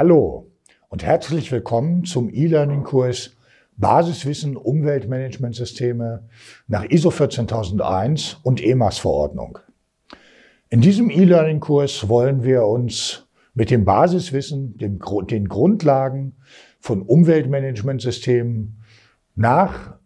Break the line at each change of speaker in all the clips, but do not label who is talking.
Hallo und herzlich willkommen zum E-Learning-Kurs Basiswissen Umweltmanagementsysteme nach ISO 14001 und EMAS-Verordnung. In diesem E-Learning-Kurs wollen wir uns mit dem Basiswissen, dem, den Grundlagen von Umweltmanagementsystemen nach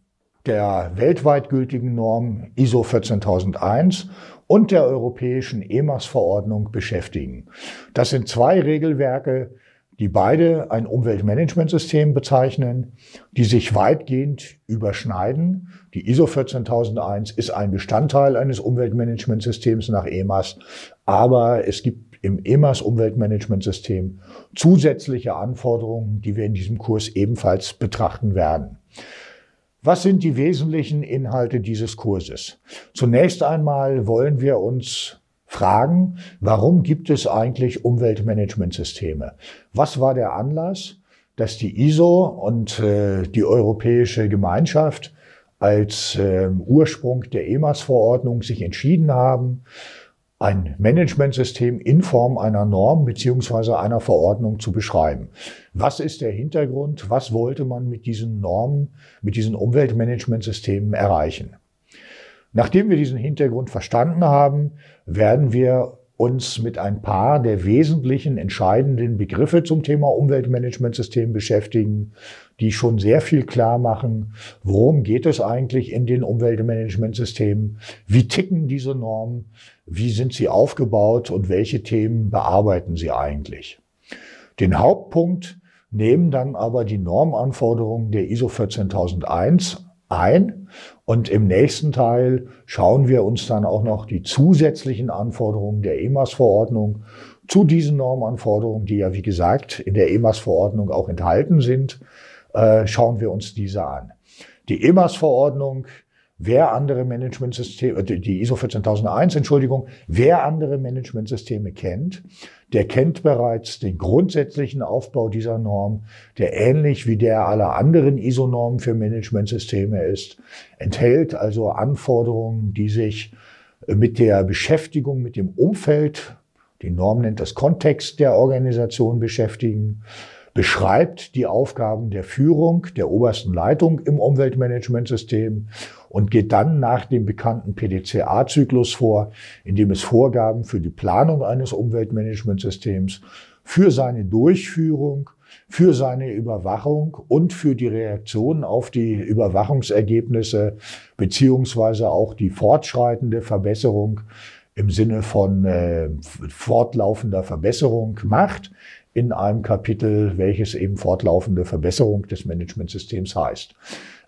der weltweit gültigen Norm ISO 14001 und der europäischen EMAS-Verordnung beschäftigen. Das sind zwei Regelwerke, die beide ein Umweltmanagementsystem bezeichnen, die sich weitgehend überschneiden. Die ISO 14001 ist ein Bestandteil eines Umweltmanagementsystems nach EMAS, aber es gibt im EMAS Umweltmanagementsystem zusätzliche Anforderungen, die wir in diesem Kurs ebenfalls betrachten werden. Was sind die wesentlichen Inhalte dieses Kurses? Zunächst einmal wollen wir uns fragen, warum gibt es eigentlich Umweltmanagementsysteme? Was war der Anlass, dass die ISO und äh, die Europäische Gemeinschaft als äh, Ursprung der EMAS-Verordnung sich entschieden haben, ein Managementsystem in Form einer Norm beziehungsweise einer Verordnung zu beschreiben. Was ist der Hintergrund? Was wollte man mit diesen Normen, mit diesen Umweltmanagementsystemen erreichen? Nachdem wir diesen Hintergrund verstanden haben, werden wir uns mit ein paar der wesentlichen, entscheidenden Begriffe zum Thema Umweltmanagementsystem beschäftigen, die schon sehr viel klar machen, worum geht es eigentlich in den Umweltmanagementsystemen, wie ticken diese Normen, wie sind sie aufgebaut und welche Themen bearbeiten sie eigentlich. Den Hauptpunkt nehmen dann aber die Normanforderungen der ISO 14001 ein und im nächsten Teil schauen wir uns dann auch noch die zusätzlichen Anforderungen der EMAS-Verordnung zu diesen Normanforderungen, die ja, wie gesagt, in der EMAS-Verordnung auch enthalten sind, äh, schauen wir uns diese an. Die EMAS-Verordnung wer andere Managementsysteme, die ISO 14001, Entschuldigung, wer andere Managementsysteme kennt, der kennt bereits den grundsätzlichen Aufbau dieser Norm, der ähnlich wie der aller anderen ISO-Normen für Managementsysteme ist, enthält also Anforderungen, die sich äh, mit der Beschäftigung, mit dem Umfeld, die Norm nennt das Kontext der Organisation beschäftigen, beschreibt die Aufgaben der Führung, der obersten Leitung im Umweltmanagementsystem und geht dann nach dem bekannten PDCA-Zyklus vor, indem es Vorgaben für die Planung eines Umweltmanagementsystems, für seine Durchführung, für seine Überwachung und für die Reaktion auf die Überwachungsergebnisse beziehungsweise auch die fortschreitende Verbesserung im Sinne von äh, fortlaufender Verbesserung macht, in einem Kapitel, welches eben fortlaufende Verbesserung des Managementsystems heißt.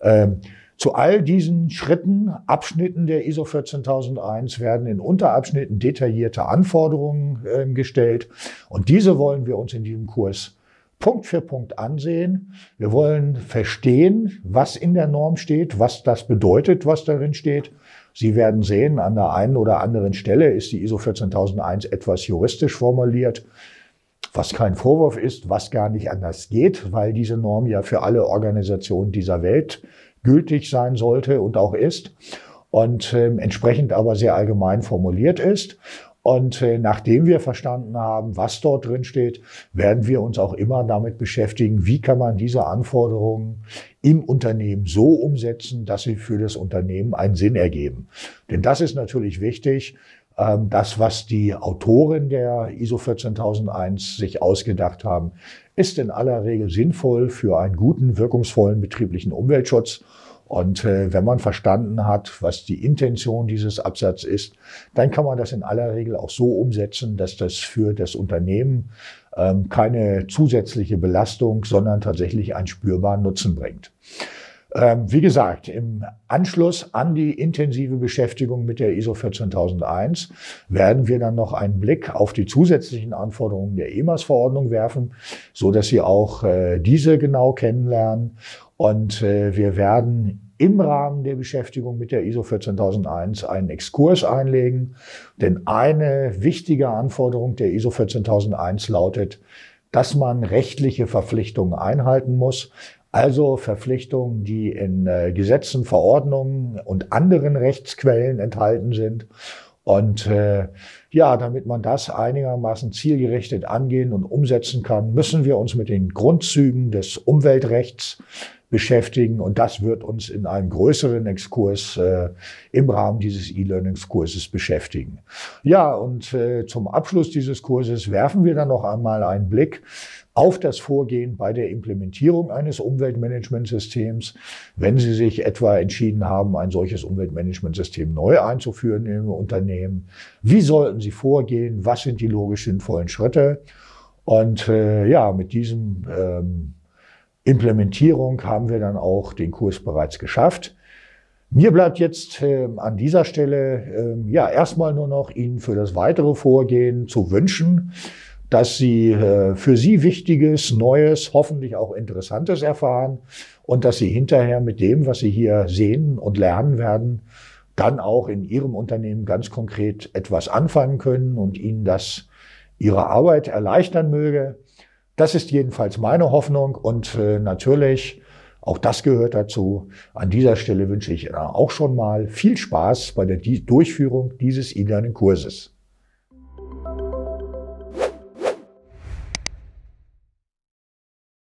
Ähm, zu all diesen Schritten, Abschnitten der ISO 14001 werden in Unterabschnitten detaillierte Anforderungen äh, gestellt. Und diese wollen wir uns in diesem Kurs Punkt für Punkt ansehen. Wir wollen verstehen, was in der Norm steht, was das bedeutet, was darin steht. Sie werden sehen, an der einen oder anderen Stelle ist die ISO 14001 etwas juristisch formuliert was kein Vorwurf ist, was gar nicht anders geht, weil diese Norm ja für alle Organisationen dieser Welt gültig sein sollte und auch ist und äh, entsprechend aber sehr allgemein formuliert ist. Und äh, nachdem wir verstanden haben, was dort drin steht, werden wir uns auch immer damit beschäftigen, wie kann man diese Anforderungen im Unternehmen so umsetzen, dass sie für das Unternehmen einen Sinn ergeben. Denn das ist natürlich wichtig, ähm, das, was die Autoren der ISO 14001 sich ausgedacht haben, ist in aller Regel sinnvoll für einen guten, wirkungsvollen betrieblichen Umweltschutz. Und äh, wenn man verstanden hat, was die Intention dieses Absatzes ist, dann kann man das in aller Regel auch so umsetzen, dass das für das Unternehmen ähm, keine zusätzliche Belastung, sondern tatsächlich einen spürbaren Nutzen bringt. Ähm, wie gesagt, im Anschluss an die intensive Beschäftigung mit der ISO 14001 werden wir dann noch einen Blick auf die zusätzlichen Anforderungen der EMAS-Verordnung werfen, so dass Sie auch äh, diese genau kennenlernen. Und äh, wir werden im Rahmen der Beschäftigung mit der ISO 14001 einen Exkurs einlegen, denn eine wichtige Anforderung der ISO 14001 lautet, dass man rechtliche Verpflichtungen einhalten muss. Also Verpflichtungen, die in äh, Gesetzen, Verordnungen und anderen Rechtsquellen enthalten sind. Und äh, ja, damit man das einigermaßen zielgerichtet angehen und umsetzen kann, müssen wir uns mit den Grundzügen des Umweltrechts beschäftigen. Und das wird uns in einem größeren Exkurs äh, im Rahmen dieses E-Learnings-Kurses beschäftigen. Ja, und äh, zum Abschluss dieses Kurses werfen wir dann noch einmal einen Blick auf das Vorgehen bei der Implementierung eines Umweltmanagementsystems, wenn Sie sich etwa entschieden haben, ein solches Umweltmanagementsystem neu einzuführen im Unternehmen. Wie sollten Sie vorgehen? Was sind die logisch sinnvollen Schritte? Und äh, ja, mit diesem ähm, Implementierung haben wir dann auch den Kurs bereits geschafft. Mir bleibt jetzt äh, an dieser Stelle äh, ja erstmal nur noch Ihnen für das weitere Vorgehen zu wünschen dass sie äh, für sie Wichtiges, Neues, hoffentlich auch Interessantes erfahren und dass sie hinterher mit dem, was sie hier sehen und lernen werden, dann auch in ihrem Unternehmen ganz konkret etwas anfangen können und ihnen das ihre Arbeit erleichtern möge. Das ist jedenfalls meine Hoffnung und äh, natürlich, auch das gehört dazu. An dieser Stelle wünsche ich Ihnen auch schon mal viel Spaß bei der Durchführung dieses E-Learning-Kurses.